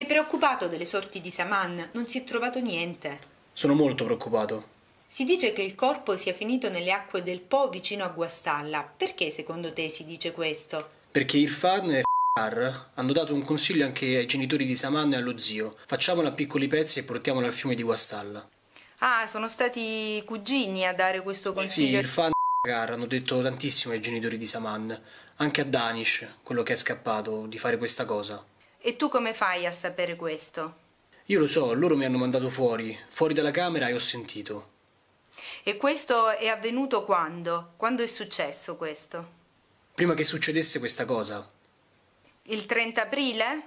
È preoccupato delle sorti di Saman, non si è trovato niente. Sono molto preoccupato. Si dice che il corpo sia finito nelle acque del Po vicino a Guastalla. Perché secondo te si dice questo? Perché Irfan e Far hanno dato un consiglio anche ai genitori di Saman e allo zio. Facciamola a piccoli pezzi e portiamola al fiume di Guastalla. Ah, sono stati i cugini a dare questo consiglio. Sì, Irfan e Far hanno detto tantissimo ai genitori di Saman, anche a Danish, quello che è scappato, di fare questa cosa. E tu come fai a sapere questo? Io lo so, loro mi hanno mandato fuori, fuori dalla camera e ho sentito. E questo è avvenuto quando? Quando è successo questo? Prima che succedesse questa cosa. Il 30 aprile?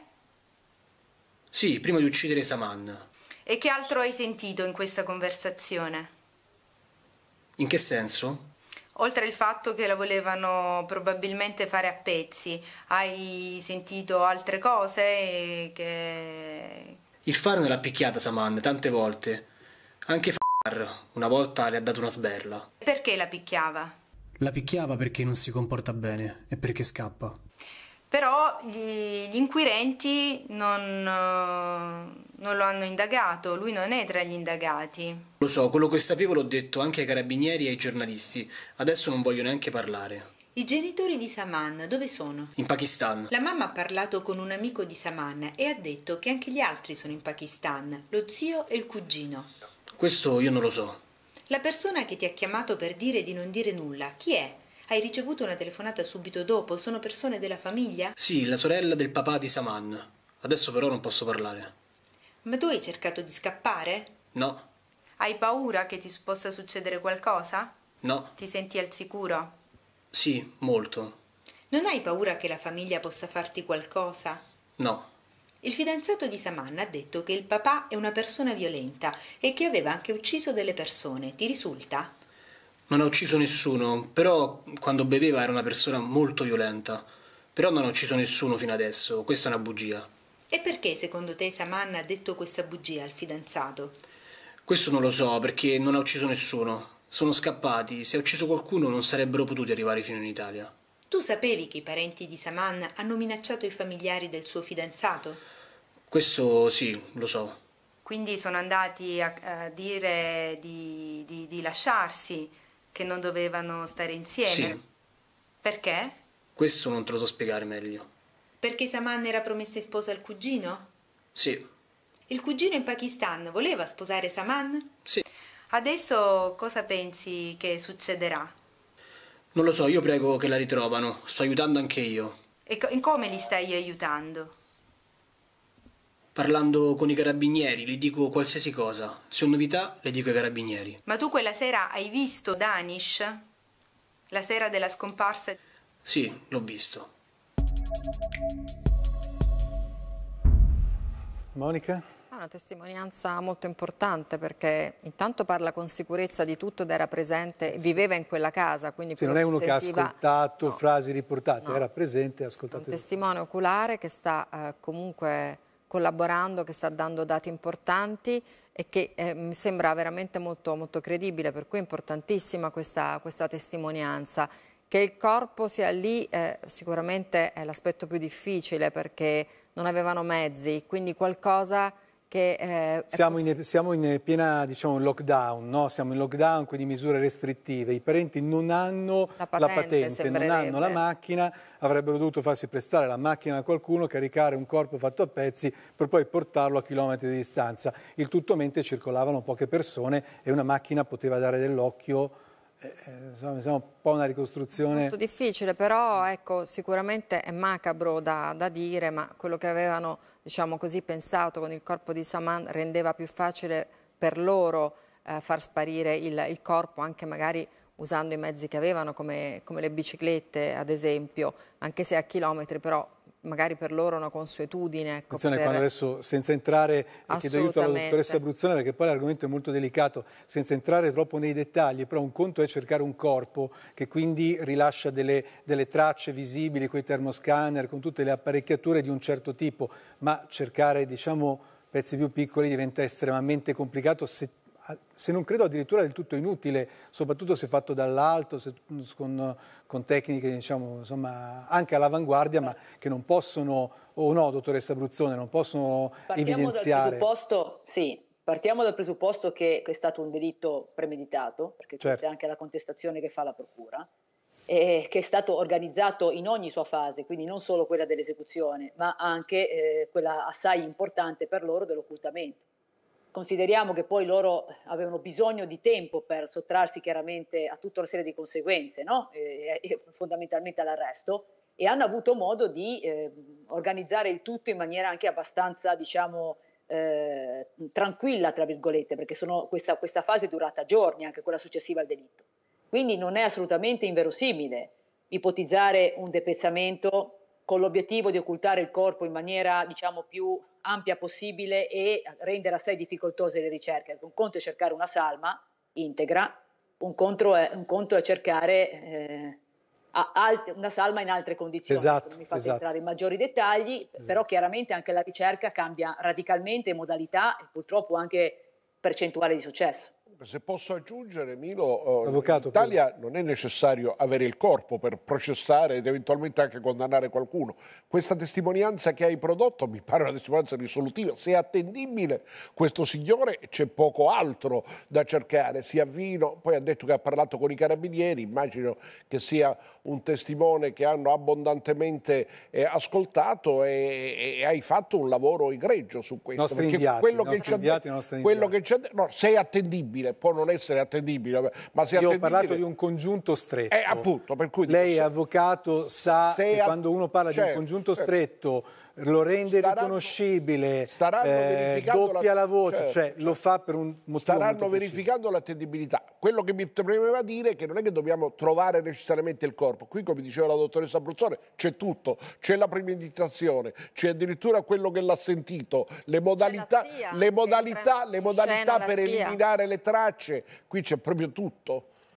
Sì, prima di uccidere Saman. E che altro hai sentito in questa conversazione? In che senso? Oltre al fatto che la volevano probabilmente fare a pezzi, hai sentito altre cose che... Il Faro ne l'ha picchiata Saman tante volte, anche Far una volta le ha dato una sberla. Perché la picchiava? La picchiava perché non si comporta bene e perché scappa però gli, gli inquirenti non, eh, non, lo hanno indagato, lui non è tra gli indagati. Lo so, quello che sapevo l'ho detto anche ai carabinieri e ai giornalisti, adesso non voglio neanche parlare. I genitori di Saman dove sono? In Pakistan. La mamma ha parlato con un amico di Saman e ha detto che anche gli altri sono in Pakistan, lo zio e il cugino. Questo io non lo so. La persona che ti ha chiamato per dire di non dire nulla, chi è? Hai ricevuto una telefonata subito dopo? Sono persone della famiglia? Sì, la sorella del papà di Saman. Adesso però non posso parlare. Ma tu hai cercato di scappare? No. Hai paura che ti possa succedere qualcosa? No. Ti senti al sicuro? Sì, molto. Non hai paura che la famiglia possa farti qualcosa? No. Il fidanzato di Saman ha detto che il papà è una persona violenta e che aveva anche ucciso delle persone. Ti risulta? non ha ucciso nessuno, però quando beveva era una persona molto violenta. Però non ha ucciso nessuno fino adesso, questa è una bugia. E perché secondo te Saman ha detto questa bugia al fidanzato? Questo non lo so, perché non ha ucciso nessuno. Sono scappati, se ha ucciso qualcuno non sarebbero potuti arrivare fino in Italia. Tu sapevi che i parenti di Saman hanno minacciato i familiari del suo fidanzato? Questo sì, lo so. Quindi sono andati a, a dire di, di, di lasciarsi, che non dovevano stare insieme. Sì. Perché? Questo non te lo so spiegare meglio. Perché Saman era promessa in sposa al cugino? Sì. Il cugino in Pakistan voleva sposare Saman? Sì. Adesso cosa pensi che succederà? Non lo so, io prego che la ritrovano. Sto aiutando anche io. E co come li stai aiutando? parlando con i carabinieri, gli dico qualsiasi cosa. Se ho novità, le dico ai carabinieri. Ma tu quella sera hai visto Danish? La sera della scomparsa? Sì, l'ho visto. Monica? È una testimonianza molto importante perché intanto parla con sicurezza di tutto ed era presente, viveva in quella casa. Quindi sì, non è uno che, sentiva... ha ascoltato no. frasi riportate, no. era presente e ascoltato. Un testimone oculare che sta eh, comunque collaborando, che sta dando dati importanti e che eh, mi sembra veramente molto, molto, credibile, per cui è importantissima questa, questa testimonianza. Che il corpo sia lì eh, sicuramente è l'aspetto più difficile perché non avevano mezzi, quindi qualcosa che, eh, siamo, in, siamo, in, piena diciamo, lockdown, no? siamo in lockdown, quindi misure restrittive. I parenti non hanno la patente, la patente non hanno la macchina, avrebbero dovuto farsi prestare la macchina a qualcuno, caricare un corpo fatto a pezzi per poi portarlo a chilometri di distanza. Il tutto mentre circolavano poche persone e una macchina poteva dare dell'occhio eh, eh, insomma, insomma, un po' una ricostruzione... Molto difficile, però ecco, sicuramente è macabro da, da, dire, ma quello che avevano diciamo così, pensato con il corpo di Saman rendeva più facile per loro eh, far sparire il, il, corpo, anche magari usando i mezzi che avevano, come, come le biciclette ad esempio, anche se a chilometri, però magari per loro una consuetudine. Ecco, Attenzione, poter... quando adesso senza entrare, chiedo aiuto alla dottoressa Bruzzone perché poi l'argomento è molto delicato, senza entrare troppo nei dettagli, però un conto è cercare un corpo che quindi rilascia delle, delle tracce visibili con i termoscanner, con tutte le apparecchiature di un certo tipo, ma cercare diciamo, pezzi più piccoli diventa estremamente complicato se se non credo addirittura del tutto inutile, soprattutto se fatto dall'alto, se, con, con, tecniche diciamo, insomma, anche all'avanguardia, ma che non possono, o oh no, dottoressa Bruzzone, non possono partiamo evidenziare. Dal sì, partiamo dal presupposto che è stato un delitto premeditato, perché certo. questa è anche la contestazione che fa la Procura, eh, che è stato organizzato in ogni sua fase, quindi non solo quella dell'esecuzione, ma anche eh, quella assai importante per loro dell'occultamento. Consideriamo che poi loro avevano bisogno di tempo per sottrarsi chiaramente a tutta una serie di conseguenze, no? e, e fondamentalmente all'arresto, e hanno avuto modo di eh, organizzare il tutto in maniera anche abbastanza, diciamo, eh, tranquilla, tra virgolette, perché sono, questa, questa fase è durata giorni, anche quella successiva al delitto. Quindi non è assolutamente inverosimile ipotizzare un depezzamento con l'obiettivo di occultare il corpo in maniera diciamo, più ampia possibile e rendere assai difficoltose le ricerche. Un conto è cercare una salma integra, un, è, un conto è cercare eh, alt- una salma in altre condizioni. Esatto, non mi fate esatto. entrare in maggiori dettagli, esatto. però chiaramente anche la ricerca cambia radicalmente modalità e purtroppo anche percentuale di successo se posso aggiungere, Milo, eh, Avvocato, in Italia prego. non è necessario avere il corpo per processare ed eventualmente anche condannare qualcuno. Questa testimonianza che hai prodotto mi pare una testimonianza risolutiva. Se è attendibile questo signore c'è poco altro da cercare. Si avvino, poi ha detto che ha parlato con i carabinieri, immagino che sia un testimone che hanno abbondantemente eh, ascoltato e, e, hai fatto un lavoro egregio su questo. Nostri perché inviati, quello, che inviati, quello che ci ha detto no, sei attendibile può non essere attendibile, ma se Io attendibile... ho parlato di un congiunto stretto. Eh, appunto, per cui... Lei, dico, avvocato, sa che a... quando uno parla certo, di un certo, congiunto certo. stretto lo rende staranno, riconoscibile, staranno eh, doppia la, la voce, certo, cioè, certo. lo fa per un motivo Staranno verificando l'attendibilità. Quello che mi premeva dire è che non è che dobbiamo trovare necessariamente il corpo. Qui, come diceva la dottoressa Bruzzone, c'è tutto. C'è la premeditazione, c'è addirittura quello che l'ha sentito, le modalità, le modalità, le modalità per eliminare le tracce. Qui c'è proprio tutto.